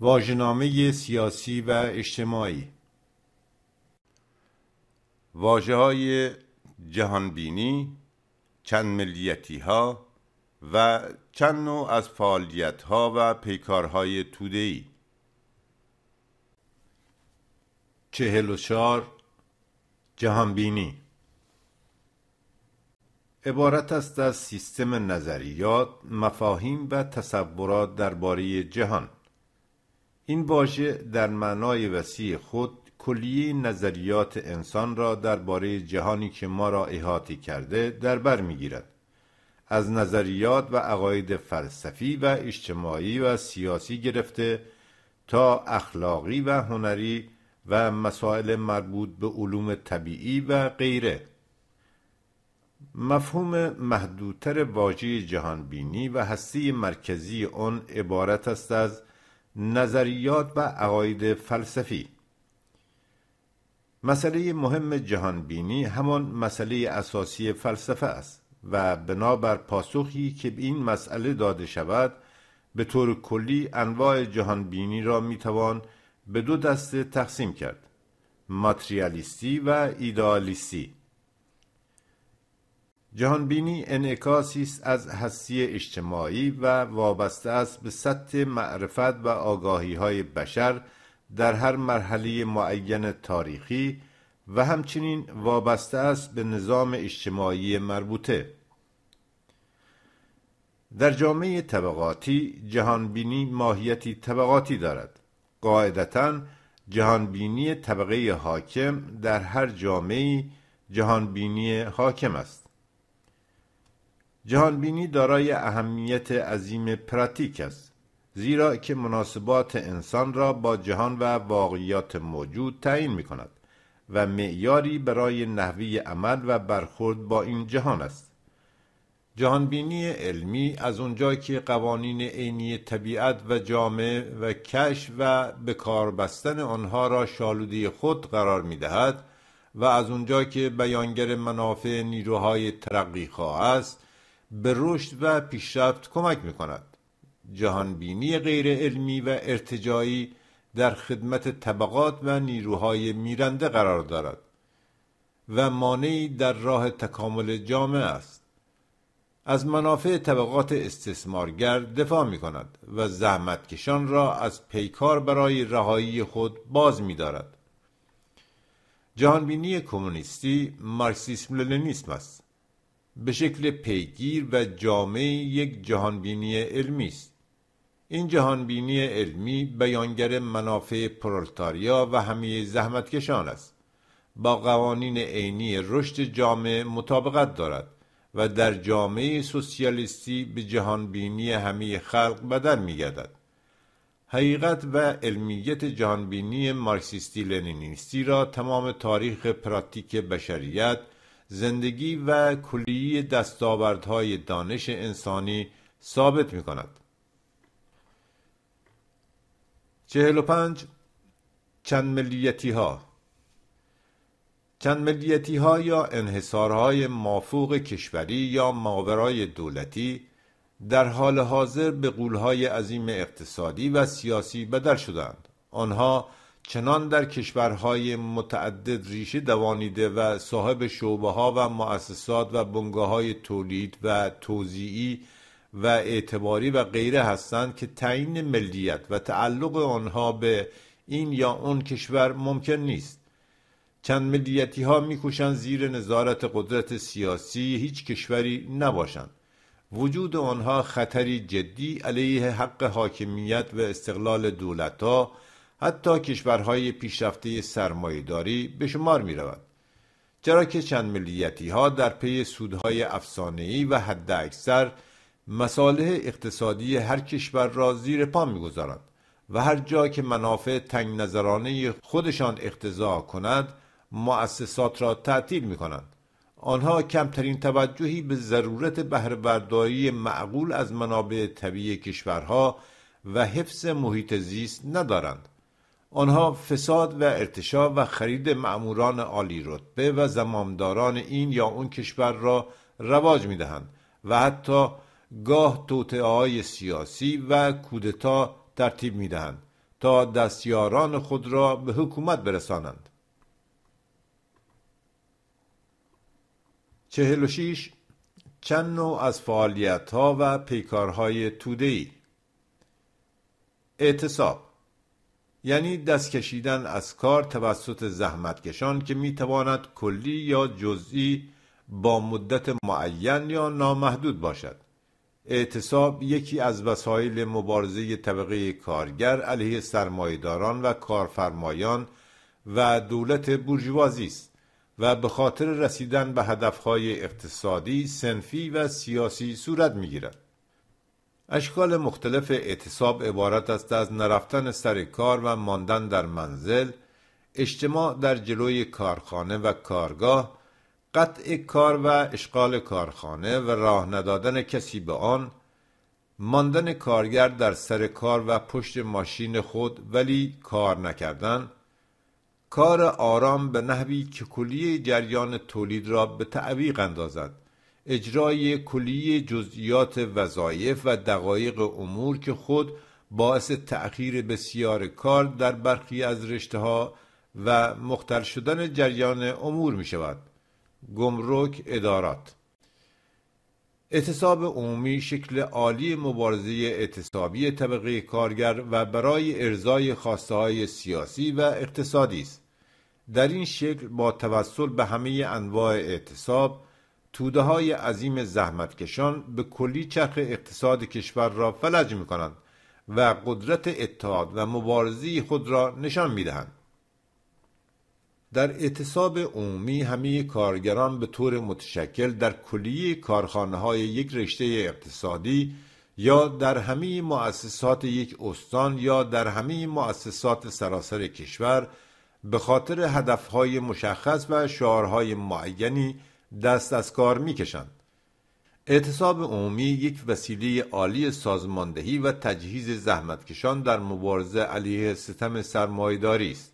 واژنامه سیاسی و اجتماعی واجه های جهانبینی، چند ملیتی ها و چند نوع از فعالیت ها و پیکارهای توده ای چهل و چهار جهانبینی عبارت است از سیستم نظریات، مفاهیم و تصورات درباره جهان این واژه در معنای وسیع خود کلیه نظریات انسان را درباره جهانی که ما را احاطه کرده در بر میگیرد از نظریات و عقاید فلسفی و اجتماعی و سیاسی گرفته تا اخلاقی و هنری و مسائل مربوط به علوم طبیعی و غیره مفهوم محدودتر واژه جهانبینی و هستی مرکزی آن عبارت است از نظریات و عقاید فلسفی مسئله مهم جهانبینی همان مسئله اساسی فلسفه است و بنابر پاسخی که به این مسئله داده شود به طور کلی انواع جهانبینی را میتوان به دو دسته تقسیم کرد ماتریالیستی و ایدالیستی جهانبینی انعکاسی است از هستی اجتماعی و وابسته است به سطح معرفت و آگاهی های بشر در هر مرحله معین تاریخی و همچنین وابسته است به نظام اجتماعی مربوطه در جامعه طبقاتی جهانبینی ماهیتی طبقاتی دارد قاعدتا جهانبینی طبقه حاکم در هر جامعه جهانبینی حاکم است جهانبینی دارای اهمیت عظیم پراتیک است زیرا که مناسبات انسان را با جهان و واقعیات موجود تعیین می کند و معیاری برای نحوی عمل و برخورد با این جهان است جهانبینی علمی از اونجا که قوانین عینی طبیعت و جامعه و کشف و به کار بستن آنها را شالوده خود قرار می دهد و از اونجا که بیانگر منافع نیروهای ترقیخواه است به رشد و پیشرفت کمک می کند. جهانبینی غیر علمی و ارتجایی در خدمت طبقات و نیروهای میرنده قرار دارد و مانعی در راه تکامل جامعه است. از منافع طبقات استثمارگر دفاع می کند و زحمتکشان را از پیکار برای رهایی خود باز می دارد. جهانبینی کمونیستی مارکسیسم لنینیسم است به شکل پیگیر و جامع یک جهانبینی علمی است این جهانبینی علمی بیانگر منافع پرولتاریا و همه زحمتکشان است با قوانین عینی رشد جامعه مطابقت دارد و در جامعه سوسیالیستی به جهانبینی همه خلق بدل میگردد حقیقت و علمیت جهانبینی مارکسیستی لنینیستی را تمام تاریخ پراتیک بشریت زندگی و کلیه دستاوردهای دانش انسانی ثابت می کند. چهل و پنج چند ملیتی ها چند ملیتی ها یا انحصارهای مافوق کشوری یا ماورای دولتی در حال حاضر به قولهای عظیم اقتصادی و سیاسی بدل شدند. آنها چنان در کشورهای متعدد ریشه دوانیده و صاحب شعبه ها و مؤسسات و بنگاه های تولید و توزیعی و اعتباری و غیره هستند که تعیین ملیت و تعلق آنها به این یا اون کشور ممکن نیست چند ملیتی ها میکوشند زیر نظارت قدرت سیاسی هیچ کشوری نباشند وجود آنها خطری جدی علیه حق حاکمیت و استقلال دولت ها حتی کشورهای پیشرفته سرمایهداری به شمار می رود. چرا که چند ملیتی ها در پی سودهای افسانه‌ای و حد اکثر مصالح اقتصادی هر کشور را زیر پا میگذارند و هر جا که منافع تنگ نظرانه خودشان اقتضا کند مؤسسات را تعطیل می کنند. آنها کمترین توجهی به ضرورت بهرهبرداری معقول از منابع طبیعی کشورها و حفظ محیط زیست ندارند آنها فساد و ارتشا و خرید معموران عالی رتبه و زمامداران این یا اون کشور را رواج می دهند و حتی گاه توتعه های سیاسی و کودتا ترتیب می دهند تا دستیاران خود را به حکومت برسانند. 46 چند نوع از فعالیت ها و پیکارهای توده ای اعتصاب یعنی دست کشیدن از کار توسط زحمتکشان که میتواند کلی یا جزئی با مدت معین یا نامحدود باشد اعتصاب یکی از وسایل مبارزه طبقه کارگر علیه سرمایهداران و کارفرمایان و دولت برجوازی است و به خاطر رسیدن به هدفهای اقتصادی، سنفی و سیاسی صورت گیرد. اشکال مختلف اعتصاب عبارت است از نرفتن سر کار و ماندن در منزل اجتماع در جلوی کارخانه و کارگاه قطع کار و اشغال کارخانه و راه ندادن کسی به آن ماندن کارگر در سر کار و پشت ماشین خود ولی کار نکردن کار آرام به نحوی که کلیه جریان تولید را به تعویق اندازد اجرای کلی جزئیات وظایف و دقایق امور که خود باعث تأخیر بسیار کار در برخی از رشته ها و مختل شدن جریان امور می شود. گمرک ادارات اعتصاب عمومی شکل عالی مبارزه اعتصابی طبقه کارگر و برای ارزای خواسته های سیاسی و اقتصادی است. در این شکل با توسل به همه انواع اعتصاب توده های عظیم زحمتکشان به کلی چرخ اقتصاد کشور را فلج می کنند و قدرت اتحاد و مبارزی خود را نشان می دهند. در اعتصاب عمومی همه کارگران به طور متشکل در کلیه کارخانه های یک رشته اقتصادی یا در همه مؤسسات یک استان یا در همه مؤسسات سراسر کشور به خاطر هدفهای مشخص و شعارهای معینی دست از کار میکشند اعتصاب عمومی یک وسیله عالی سازماندهی و تجهیز زحمتکشان در مبارزه علیه ستم سرمایداری است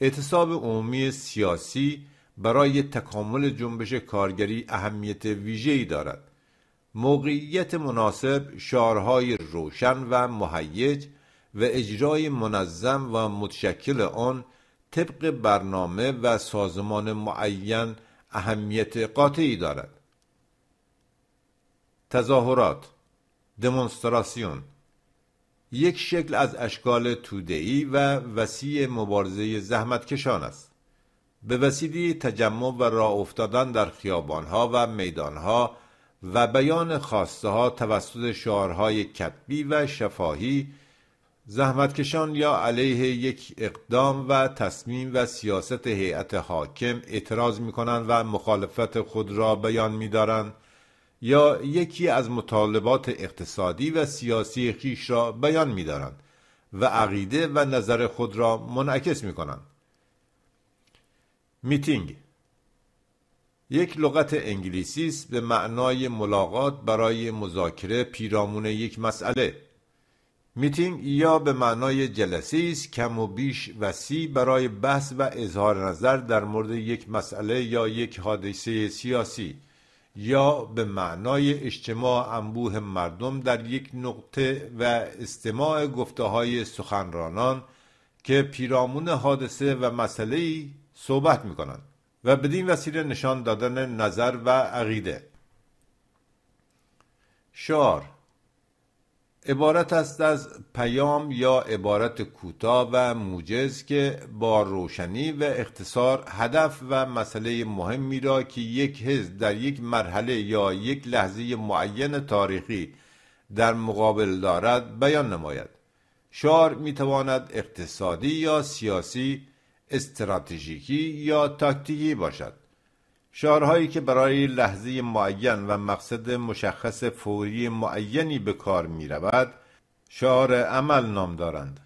اعتصاب عمومی سیاسی برای تکامل جنبش کارگری اهمیت ویژه‌ای دارد موقعیت مناسب شارهای روشن و مهیج و اجرای منظم و متشکل آن طبق برنامه و سازمان معین اهمیت قاطعی دارد تظاهرات دمونستراسیون یک شکل از اشکال تودهی و وسیع مبارزه زحمتکشان است به وسیله تجمع و راه افتادن در خیابانها و میدانها و بیان خواسته ها توسط شعارهای کتبی و شفاهی زحمتکشان یا علیه یک اقدام و تصمیم و سیاست هیئت حاکم اعتراض می کنند و مخالفت خود را بیان می دارند یا یکی از مطالبات اقتصادی و سیاسی خیش را بیان می دارند و عقیده و نظر خود را منعکس می کنند. میتینگ یک لغت انگلیسی است به معنای ملاقات برای مذاکره پیرامون یک مسئله میتینگ یا به معنای جلسه است کم و بیش وسیع برای بحث و اظهار نظر در مورد یک مسئله یا یک حادثه سیاسی یا به معنای اجتماع انبوه مردم در یک نقطه و استماع گفته های سخنرانان که پیرامون حادثه و مسئله صحبت می کنند و بدین وسیله نشان دادن نظر و عقیده شعار عبارت است از پیام یا عبارت کوتاه و موجز که با روشنی و اختصار هدف و مسئله مهمی را که یک حزب در یک مرحله یا یک لحظه معین تاریخی در مقابل دارد بیان نماید شعار میتواند اقتصادی یا سیاسی استراتژیکی یا تاکتیکی باشد شعارهایی که برای لحظه معین و مقصد مشخص فوری معینی به کار می رود شعار عمل نام دارند